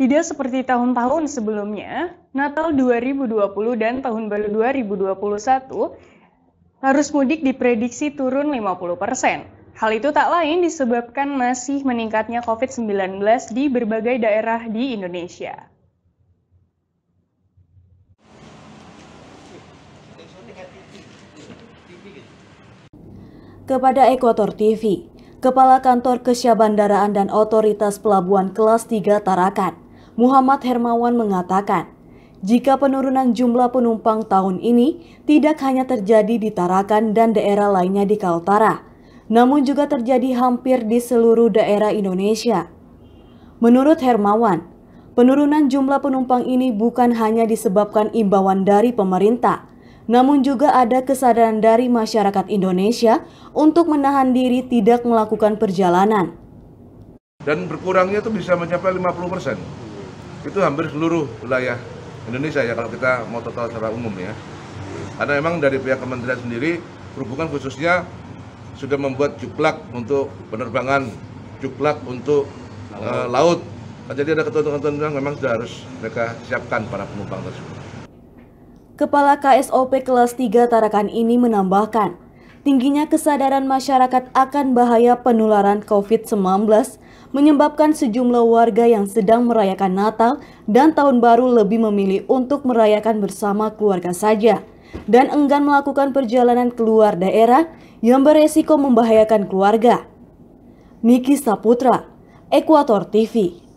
Tidak seperti tahun-tahun sebelumnya, Natal 2020 dan Tahun Baru 2021 harus mudik diprediksi turun 50%. Hal itu tak lain disebabkan masih meningkatnya COVID-19 di berbagai daerah di Indonesia. Kepada Ekotor TV, Kepala Kantor Kesyabandaraan Bandaraan dan Otoritas Pelabuhan Kelas 3 Tarakan, Muhammad Hermawan mengatakan, jika penurunan jumlah penumpang tahun ini tidak hanya terjadi di Tarakan dan daerah lainnya di Kaltara, namun juga terjadi hampir di seluruh daerah Indonesia. Menurut Hermawan, penurunan jumlah penumpang ini bukan hanya disebabkan imbauan dari pemerintah, namun juga ada kesadaran dari masyarakat Indonesia untuk menahan diri tidak melakukan perjalanan. Dan berkurangnya itu bisa mencapai 50 persen itu hampir seluruh wilayah Indonesia ya kalau kita mau total secara umum ya. Karena memang dari pihak kementerian sendiri perhubungan khususnya sudah membuat juklak untuk penerbangan, juklak untuk laut. Uh, laut. Nah, jadi ada ketentuan-ketentuan memang sudah harus mereka siapkan para penumpang tersebut. Kepala KSOP kelas 3 Tarakan ini menambahkan, tingginya kesadaran masyarakat akan bahaya penularan COVID-19 menyebabkan sejumlah warga yang sedang merayakan Natal dan Tahun Baru lebih memilih untuk merayakan bersama keluarga saja dan enggan melakukan perjalanan keluar daerah yang beresiko membahayakan keluarga. Niki Saputra, Ekuator TV